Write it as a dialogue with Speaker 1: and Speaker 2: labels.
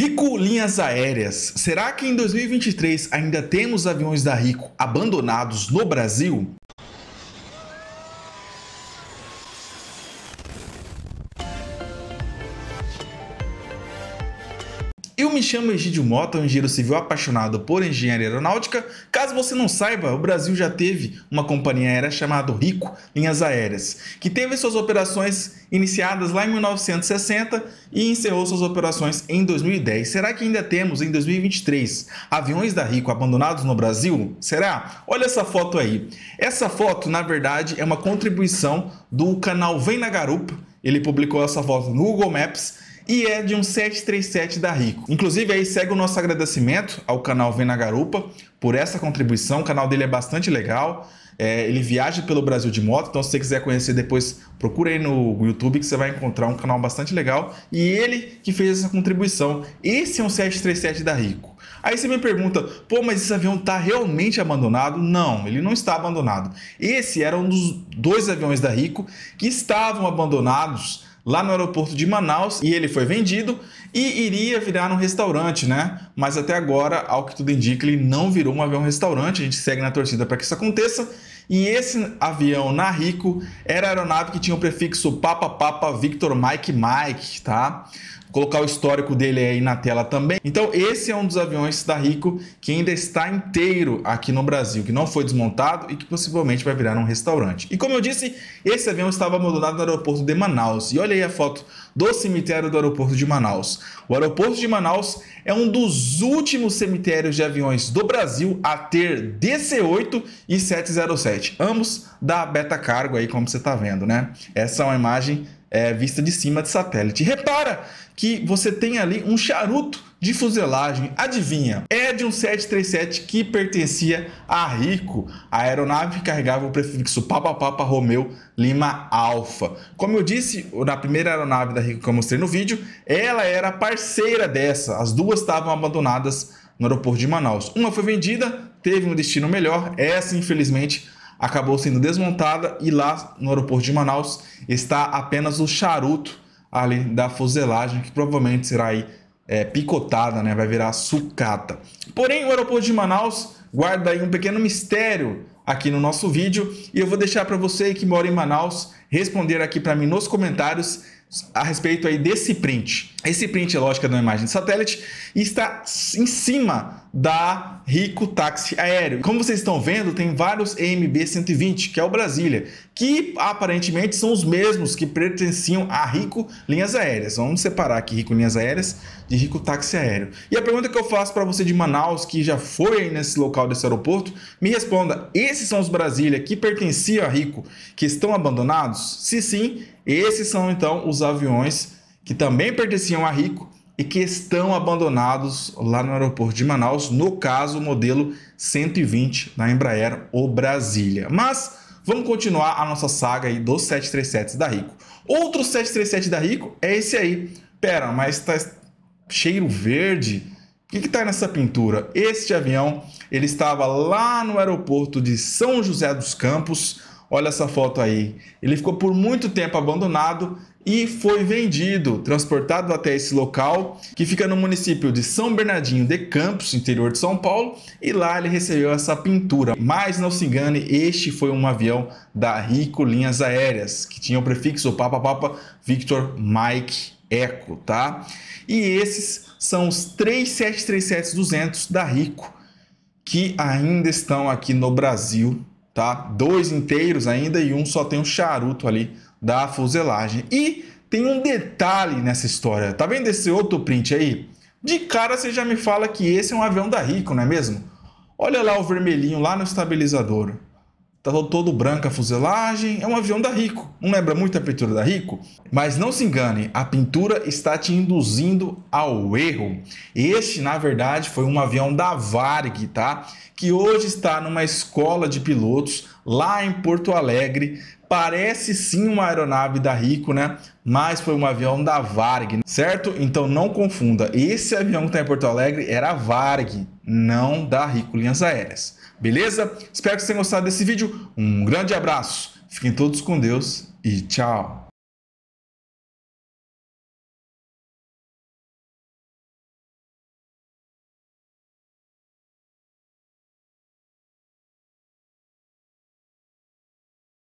Speaker 1: Rico Linhas Aéreas. Será que em 2023 ainda temos aviões da Rico abandonados no Brasil? Eu me chamo Egídio Mota, um engenheiro civil apaixonado por engenharia aeronáutica. Caso você não saiba, o Brasil já teve uma companhia aérea chamada Rico Linhas Aéreas, que teve suas operações iniciadas lá em 1960 e encerrou suas operações em 2010. Será que ainda temos em 2023 aviões da Rico abandonados no Brasil? Será? Olha essa foto aí. Essa foto, na verdade, é uma contribuição do canal Vem na Garupa. Ele publicou essa foto no Google Maps e é de um 737 da Rico. Inclusive, aí segue o nosso agradecimento ao canal Vem na Garupa por essa contribuição. O canal dele é bastante legal. É, ele viaja pelo Brasil de moto, então se você quiser conhecer depois, procure aí no YouTube que você vai encontrar um canal bastante legal. E ele que fez essa contribuição. Esse é um 737 da Rico. Aí você me pergunta, pô, mas esse avião está realmente abandonado? Não, ele não está abandonado. Esse era um dos dois aviões da Rico que estavam abandonados lá no aeroporto de Manaus e ele foi vendido e iria virar um restaurante, né? Mas até agora, ao que tudo indica, ele não virou um avião restaurante. A gente segue na torcida para que isso aconteça. E esse avião na Rico era a aeronave que tinha o prefixo Papa Papa Victor Mike Mike, tá? colocar o histórico dele aí na tela também. Então, esse é um dos aviões da Rico que ainda está inteiro aqui no Brasil, que não foi desmontado e que possivelmente vai virar um restaurante. E como eu disse, esse avião estava abandonado no aeroporto de Manaus. E olha aí a foto do cemitério do aeroporto de Manaus. O aeroporto de Manaus é um dos últimos cemitérios de aviões do Brasil a ter DC-8 e 707, ambos da beta cargo aí, como você está vendo, né? Essa é uma imagem é, vista de cima de satélite. Repara que você tem ali um charuto de fuselagem, adivinha? É de um 737 que pertencia a Rico, a aeronave que carregava o prefixo Papa Papa Romeu Lima Alfa. Como eu disse na primeira aeronave da Rico que eu mostrei no vídeo, ela era parceira dessa. As duas estavam abandonadas no aeroporto de Manaus. Uma foi vendida, teve um destino melhor, essa infelizmente acabou sendo desmontada e lá no aeroporto de Manaus está apenas o charuto ali da fuselagem, que provavelmente será aí é, picotada, né? vai virar sucata. Porém, o aeroporto de Manaus guarda aí um pequeno mistério aqui no nosso vídeo e eu vou deixar para você que mora em Manaus responder aqui para mim nos comentários a respeito aí desse print. Esse print é lógica é de uma imagem de satélite e está em cima da Rico Táxi Aéreo. Como vocês estão vendo, tem vários EMB 120, que é o Brasília, que aparentemente são os mesmos que pertenciam a Rico Linhas Aéreas. Vamos separar aqui Rico Linhas Aéreas de Rico Táxi Aéreo. E a pergunta que eu faço para você de Manaus, que já foi aí nesse local desse aeroporto, me responda: esses são os Brasília que pertenciam a Rico, que estão abandonados? Se sim, esses são então os aviões que também pertenciam a Rico e que estão abandonados lá no aeroporto de Manaus, no caso, o modelo 120 da Embraer ou Brasília. Mas vamos continuar a nossa saga aí dos 737 da Rico. Outro 737 da Rico é esse aí. Pera, mas tá cheiro verde. O que, que tá nessa pintura? Este avião, ele estava lá no aeroporto de São José dos Campos, Olha essa foto aí. Ele ficou por muito tempo abandonado e foi vendido, transportado até esse local que fica no município de São Bernardinho de Campos, interior de São Paulo, e lá ele recebeu essa pintura. Mas não se engane, este foi um avião da Rico Linhas Aéreas, que tinha o prefixo Papa Papa Victor Mike Eco, tá? E esses são os 3737-200 da Rico que ainda estão aqui no Brasil tá? Dois inteiros ainda e um só tem um charuto ali da fuselagem. E tem um detalhe nessa história. Tá vendo esse outro print aí? De cara você já me fala que esse é um avião da Rico, não é mesmo? Olha lá o vermelhinho lá no estabilizador. Tá todo branco a fuselagem. É um avião da Rico. Não lembra muito a pintura da Rico? Mas não se engane, a pintura está te induzindo ao erro. Este, na verdade, foi um avião da Varg, tá? Que hoje está numa escola de pilotos lá em Porto Alegre Parece sim uma aeronave da Rico, né? Mas foi um avião da Varg, certo? Então não confunda. Esse avião que está em Porto Alegre era Varg, não da Rico Linhas Aéreas. Beleza? Espero que vocês tenham gostado desse vídeo. Um grande abraço. Fiquem todos com Deus e tchau.